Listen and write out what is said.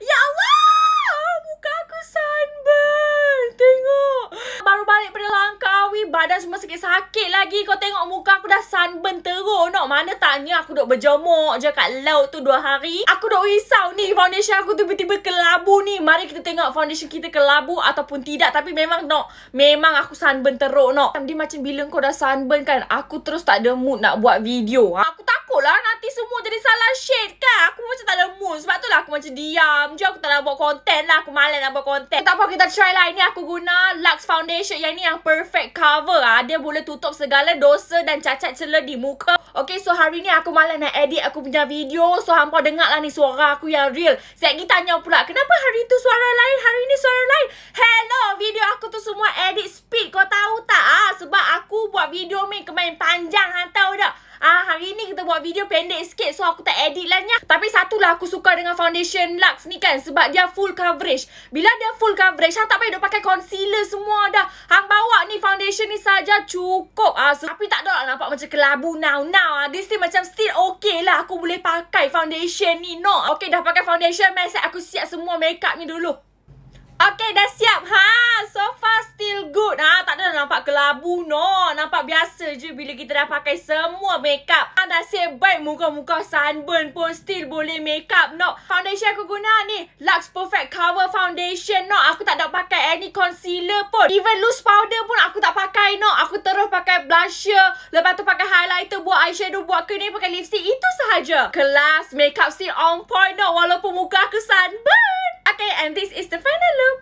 Ya Allah, muka aku sunburn. Tengok. Baru balik dari Langkawi, badan semua sakit-sakit lagi. Kau tengok muka aku dah sunburn teruk. Nak mana tanya aku duk berjemuk je kat laut tu dua hari. Aku duk risau ni foundation aku tu tiba-tiba kelabu ni. Mari kita tengok foundation kita kelabu ataupun tidak. Tapi memang nak, memang aku sunburn teruk nak. Dia macam bila kau dah sunburn kan, aku terus tak ada mood nak buat video. Aku takutlah nanti semua jadi salah shade macam diam je aku tak nak buat content lah aku malas nak buat content tak apa kita try lah ini aku guna Lux foundation yang ni yang perfect cover ah dia boleh tutup segala dosa dan cacat celah di muka Okay so hari ni aku malas nak edit aku punya video so hampa dengar lah ni suara aku yang real Setiap kita tanya pula kenapa hari tu suara lain hari ni suara lain hello video aku tu semua edit speed kau tahu tak ah sebab aku buat video main kemain panjang hantau dah ah, ah kata buat video pendek sikit so aku tak edit lah ni. Tapi satulah aku suka dengan foundation Lux ni kan sebab dia full coverage. Bila dia full coverage, hang tak payah duk pakai concealer semua dah. Hang bawa ni foundation ni saja cukup. Ah, so, tapi tak ada lah nampak macam kelabu now now. Ah. This thing macam still okay lah aku boleh pakai foundation ni no. Okay dah pakai foundation, mindset aku siap semua makeup ni dulu. Okay dah siap. Ha, so far still good. Ha, tak ada nampak kelabu no biasa je bila kita dah pakai semua makeup. Ha, nasib baik muka-muka sunburn pun still boleh makeup no. Foundation aku guna ni Lux Perfect Cover Foundation no. Aku tak nak pakai any concealer pun. Even loose powder pun aku tak pakai no. Aku terus pakai blusher. Lepas tu pakai highlighter buat eyeshadow buat ke pakai lipstick. Itu sahaja. Kelas makeup still on point no. Walaupun muka aku sunburn. Okay and this is the final look.